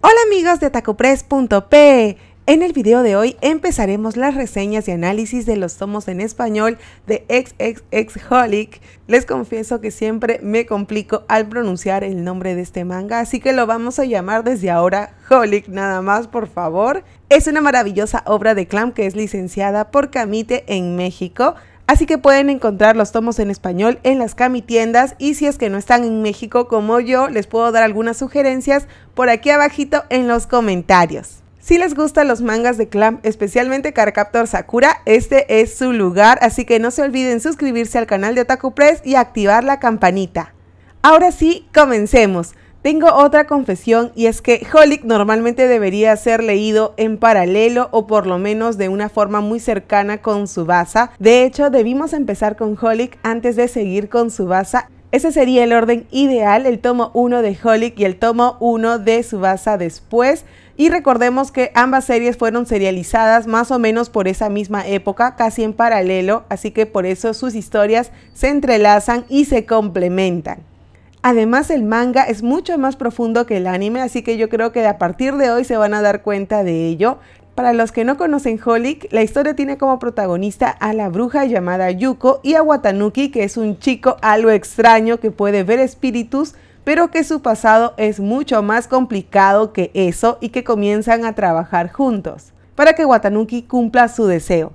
Hola amigos de tacopress.p. En el video de hoy empezaremos las reseñas y análisis de los tomos en español de XXX Holic. Les confieso que siempre me complico al pronunciar el nombre de este manga, así que lo vamos a llamar desde ahora Holic nada más, por favor. Es una maravillosa obra de Clam que es licenciada por Camite en México. Así que pueden encontrar los tomos en español en las tiendas y si es que no están en México como yo, les puedo dar algunas sugerencias por aquí abajito en los comentarios. Si les gustan los mangas de Clamp, especialmente Carcaptor Sakura, este es su lugar, así que no se olviden suscribirse al canal de Otaku Press y activar la campanita. Ahora sí, comencemos. Tengo otra confesión y es que Holic normalmente debería ser leído en paralelo o por lo menos de una forma muy cercana con Subasa. De hecho, debimos empezar con Holic antes de seguir con Subasa. Ese sería el orden ideal, el tomo 1 de Holic y el tomo 1 de Subasa después. Y recordemos que ambas series fueron serializadas más o menos por esa misma época, casi en paralelo, así que por eso sus historias se entrelazan y se complementan. Además, el manga es mucho más profundo que el anime, así que yo creo que a partir de hoy se van a dar cuenta de ello. Para los que no conocen Holic, la historia tiene como protagonista a la bruja llamada Yuko y a Watanuki, que es un chico algo extraño que puede ver espíritus, pero que su pasado es mucho más complicado que eso y que comienzan a trabajar juntos para que Watanuki cumpla su deseo.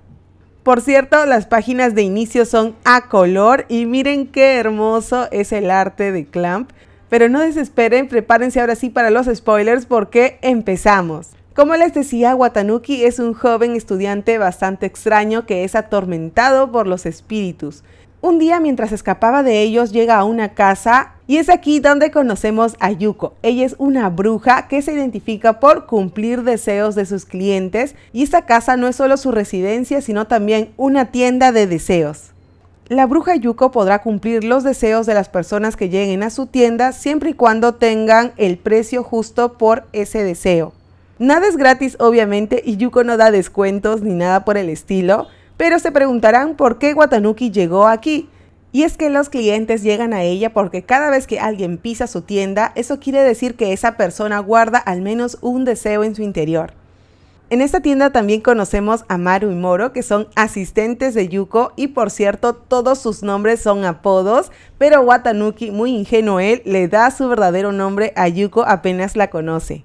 Por cierto, las páginas de inicio son a color y miren qué hermoso es el arte de Clamp. Pero no desesperen, prepárense ahora sí para los spoilers porque empezamos. Como les decía, Watanuki es un joven estudiante bastante extraño que es atormentado por los espíritus. Un día mientras escapaba de ellos llega a una casa y es aquí donde conocemos a Yuko. Ella es una bruja que se identifica por cumplir deseos de sus clientes y esta casa no es solo su residencia sino también una tienda de deseos. La bruja Yuko podrá cumplir los deseos de las personas que lleguen a su tienda siempre y cuando tengan el precio justo por ese deseo. Nada es gratis obviamente y Yuko no da descuentos ni nada por el estilo, pero se preguntarán por qué Watanuki llegó aquí. Y es que los clientes llegan a ella porque cada vez que alguien pisa su tienda, eso quiere decir que esa persona guarda al menos un deseo en su interior. En esta tienda también conocemos a Maru y Moro, que son asistentes de Yuko, y por cierto, todos sus nombres son apodos, pero Watanuki, muy ingenuo él, le da su verdadero nombre a Yuko apenas la conoce.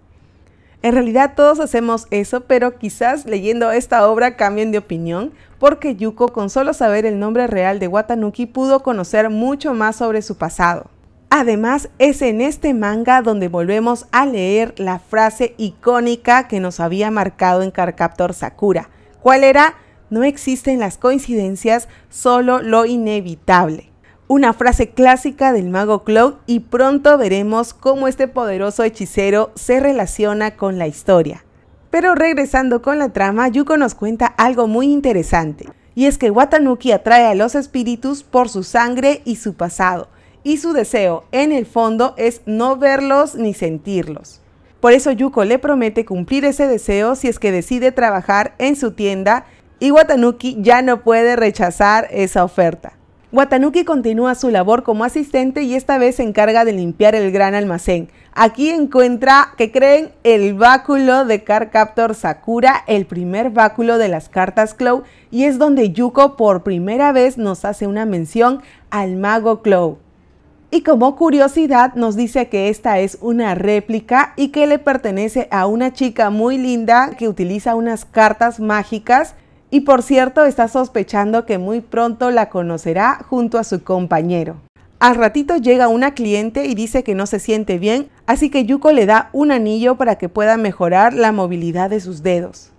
En realidad todos hacemos eso, pero quizás leyendo esta obra cambien de opinión, porque Yuko con solo saber el nombre real de Watanuki pudo conocer mucho más sobre su pasado. Además, es en este manga donde volvemos a leer la frase icónica que nos había marcado en Carcaptor Sakura. ¿Cuál era? No existen las coincidencias, solo lo inevitable una frase clásica del mago Cloud y pronto veremos cómo este poderoso hechicero se relaciona con la historia. Pero regresando con la trama, Yuko nos cuenta algo muy interesante, y es que Watanuki atrae a los espíritus por su sangre y su pasado, y su deseo, en el fondo, es no verlos ni sentirlos. Por eso Yuko le promete cumplir ese deseo si es que decide trabajar en su tienda, y Watanuki ya no puede rechazar esa oferta. Watanuki continúa su labor como asistente y esta vez se encarga de limpiar el gran almacén. Aquí encuentra, que creen, el báculo de Carcaptor Captor Sakura, el primer báculo de las cartas Clow, y es donde Yuko por primera vez nos hace una mención al mago Clow. Y como curiosidad nos dice que esta es una réplica y que le pertenece a una chica muy linda que utiliza unas cartas mágicas y por cierto, está sospechando que muy pronto la conocerá junto a su compañero. Al ratito llega una cliente y dice que no se siente bien, así que Yuko le da un anillo para que pueda mejorar la movilidad de sus dedos.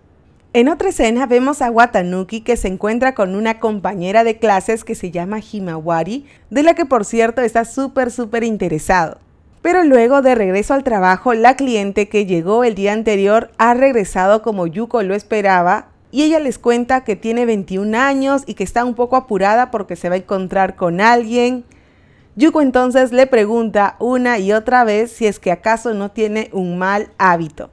En otra escena vemos a Watanuki que se encuentra con una compañera de clases que se llama Himawari, de la que por cierto está súper súper interesado. Pero luego de regreso al trabajo, la cliente que llegó el día anterior ha regresado como Yuko lo esperaba y ella les cuenta que tiene 21 años y que está un poco apurada porque se va a encontrar con alguien. Yuko entonces le pregunta una y otra vez si es que acaso no tiene un mal hábito.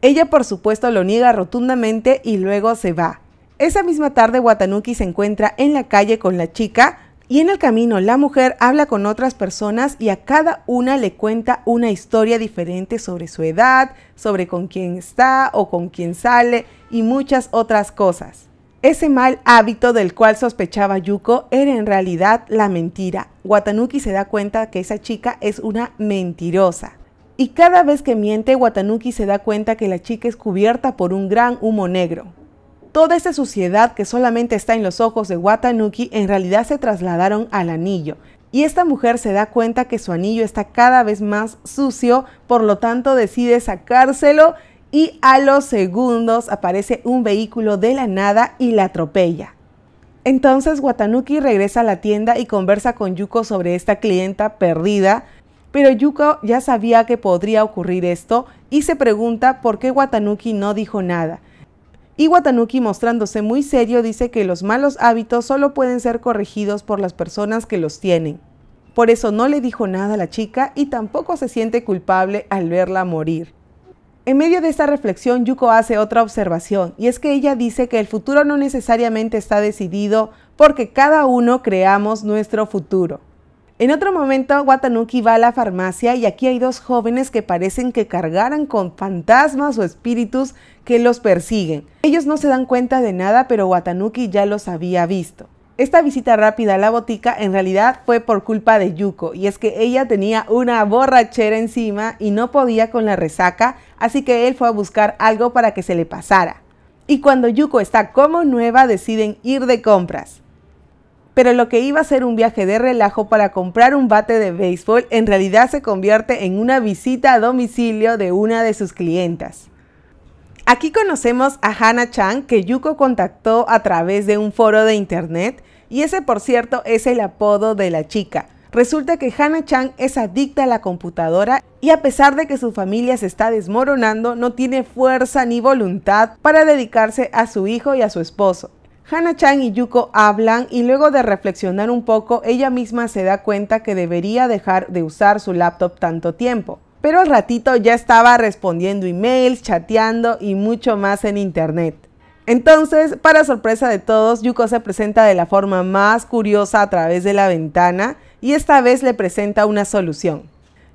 Ella por supuesto lo niega rotundamente y luego se va. Esa misma tarde Watanuki se encuentra en la calle con la chica y en el camino la mujer habla con otras personas y a cada una le cuenta una historia diferente sobre su edad, sobre con quién está o con quién sale y muchas otras cosas. Ese mal hábito del cual sospechaba Yuko era en realidad la mentira. Watanuki se da cuenta que esa chica es una mentirosa. Y cada vez que miente, Watanuki se da cuenta que la chica es cubierta por un gran humo negro. Toda esa suciedad que solamente está en los ojos de Watanuki en realidad se trasladaron al anillo. Y esta mujer se da cuenta que su anillo está cada vez más sucio, por lo tanto decide sacárselo y a los segundos aparece un vehículo de la nada y la atropella. Entonces Watanuki regresa a la tienda y conversa con Yuko sobre esta clienta perdida, pero Yuko ya sabía que podría ocurrir esto y se pregunta por qué Watanuki no dijo nada. Y Watanuki, mostrándose muy serio, dice que los malos hábitos solo pueden ser corregidos por las personas que los tienen. Por eso no le dijo nada a la chica y tampoco se siente culpable al verla morir. En medio de esta reflexión, Yuko hace otra observación, y es que ella dice que el futuro no necesariamente está decidido porque cada uno creamos nuestro futuro. En otro momento, Watanuki va a la farmacia y aquí hay dos jóvenes que parecen que cargaran con fantasmas o espíritus que los persiguen. Ellos no se dan cuenta de nada, pero Watanuki ya los había visto. Esta visita rápida a la botica en realidad fue por culpa de Yuko, y es que ella tenía una borrachera encima y no podía con la resaca, así que él fue a buscar algo para que se le pasara. Y cuando Yuko está como nueva, deciden ir de compras pero lo que iba a ser un viaje de relajo para comprar un bate de béisbol en realidad se convierte en una visita a domicilio de una de sus clientas. Aquí conocemos a Hannah Chang que Yuko contactó a través de un foro de internet y ese por cierto es el apodo de la chica. Resulta que Hannah Chang es adicta a la computadora y a pesar de que su familia se está desmoronando, no tiene fuerza ni voluntad para dedicarse a su hijo y a su esposo. Hana-chan y Yuko hablan y luego de reflexionar un poco, ella misma se da cuenta que debería dejar de usar su laptop tanto tiempo. Pero al ratito ya estaba respondiendo emails, chateando y mucho más en internet. Entonces, para sorpresa de todos, Yuko se presenta de la forma más curiosa a través de la ventana y esta vez le presenta una solución.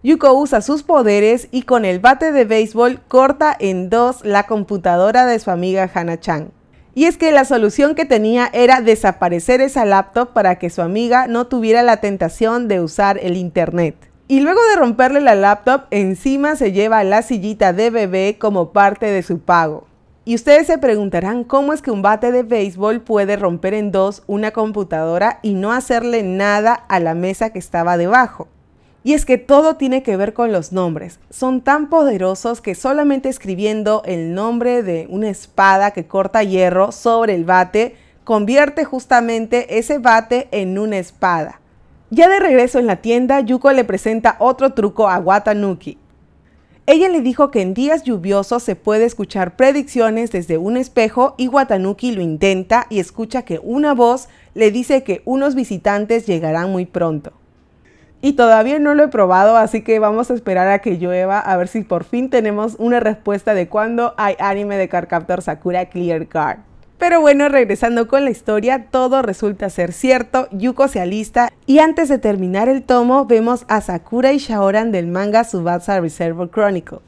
Yuko usa sus poderes y con el bate de béisbol corta en dos la computadora de su amiga Hana-chan. Y es que la solución que tenía era desaparecer esa laptop para que su amiga no tuviera la tentación de usar el internet. Y luego de romperle la laptop, encima se lleva la sillita de bebé como parte de su pago. Y ustedes se preguntarán cómo es que un bate de béisbol puede romper en dos una computadora y no hacerle nada a la mesa que estaba debajo. Y es que todo tiene que ver con los nombres. Son tan poderosos que solamente escribiendo el nombre de una espada que corta hierro sobre el bate convierte justamente ese bate en una espada. Ya de regreso en la tienda, Yuko le presenta otro truco a Watanuki. Ella le dijo que en días lluviosos se puede escuchar predicciones desde un espejo y Watanuki lo intenta y escucha que una voz le dice que unos visitantes llegarán muy pronto. Y todavía no lo he probado, así que vamos a esperar a que llueva a ver si por fin tenemos una respuesta de cuándo hay anime de Carcaptor Sakura Clear Card. Pero bueno, regresando con la historia, todo resulta ser cierto, Yuko se alista y antes de terminar el tomo vemos a Sakura y Shaoran del manga Subasa Reservoir Chronicle.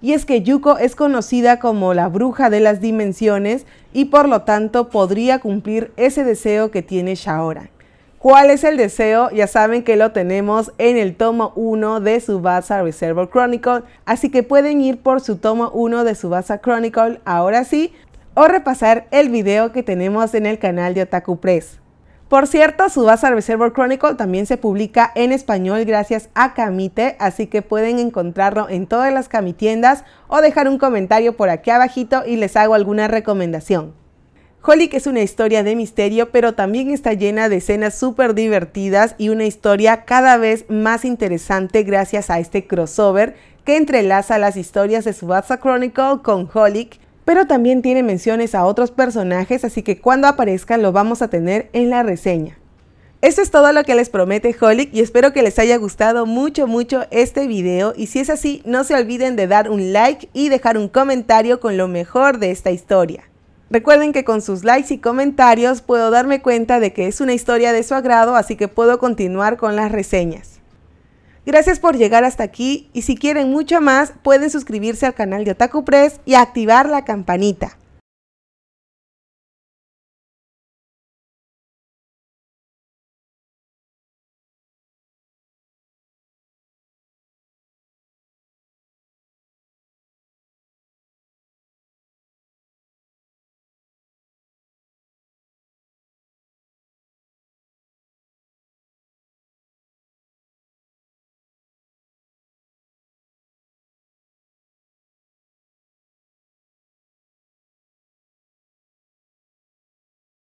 Y es que Yuko es conocida como la bruja de las dimensiones y por lo tanto podría cumplir ese deseo que tiene Shaoran. ¿Cuál es el deseo? Ya saben que lo tenemos en el tomo 1 de Subasa Reservoir Chronicle, así que pueden ir por su tomo 1 de Subasa Chronicle ahora sí o repasar el video que tenemos en el canal de Otaku Press. Por cierto, Subasa Reservoir Chronicle también se publica en español gracias a Camite, así que pueden encontrarlo en todas las camitiendas o dejar un comentario por aquí abajito y les hago alguna recomendación. Holic es una historia de misterio, pero también está llena de escenas súper divertidas y una historia cada vez más interesante gracias a este crossover que entrelaza las historias de Subasa Chronicle con Holic, pero también tiene menciones a otros personajes, así que cuando aparezcan lo vamos a tener en la reseña. Eso es todo lo que les promete Holic y espero que les haya gustado mucho mucho este video y si es así no se olviden de dar un like y dejar un comentario con lo mejor de esta historia. Recuerden que con sus likes y comentarios puedo darme cuenta de que es una historia de su agrado, así que puedo continuar con las reseñas. Gracias por llegar hasta aquí y si quieren mucho más pueden suscribirse al canal de Otaku Press y activar la campanita.